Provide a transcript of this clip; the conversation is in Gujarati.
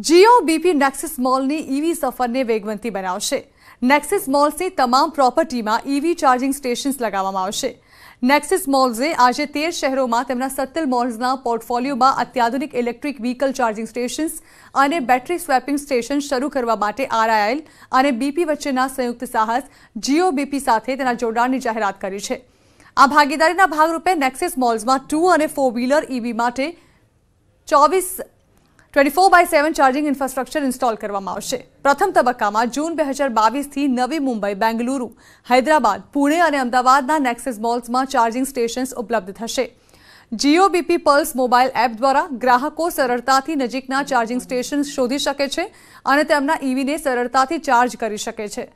જીઓ બીપી નેક્સિસ મોલની ઈવી સફરને વેગવંતી બનાવશે નેક્સિસ મોલ્સની તમામ પ્રોપર્ટીમાં ઈવી ચાર્જિંગ સ્ટેશન્સ લગાવવામાં આવશે નેક્સિસ મોલ્સે આજે તેર શહેરોમાં તેમના સત્તર મોલ્સના પોર્ટફોલિયોમાં અત્યાધુનિક ઇલેક્ટ્રિક વ્હીકલ ચાર્જિંગ સ્ટેશન્સ અને બેટરી સ્વેપિંગ સ્ટેશન શરૂ કરવા માટે આરઆઈએલ અને બીપી વચ્ચેના સંયુક્ત સાહસ જીઓ બીપી સાથે તેના જોડાણની જાહેરાત કરી છે આ ભાગીદારીના ભાગરૂપે નેક્સિસ મોલ્સમાં ટુ અને ફોર વ્હીલર ઈવી માટે ચોવીસ twenty four by seven charging infrastructure install કરવામાં આવશે પ્રથમ તબક્કામાં જૂન બે હજાર બાવીસથી નવી મુંબઈ બેંગલુરુ હૈદરાબાદ પુણે અને અમદાવાદના નેક્સેસ મોલ્સમાં ચાર્જિંગ સ્ટેશન્સ ઉપલબ્ધ થશે Jio BP pulse mobile app દ્વારા ગ્રાહકો સરળતાથી નજીકના ચાર્જિંગ સ્ટેશન શોધી શકે છે અને તેમના ઇવીને e સરળતાથી ચાર્જ કરી શકે છે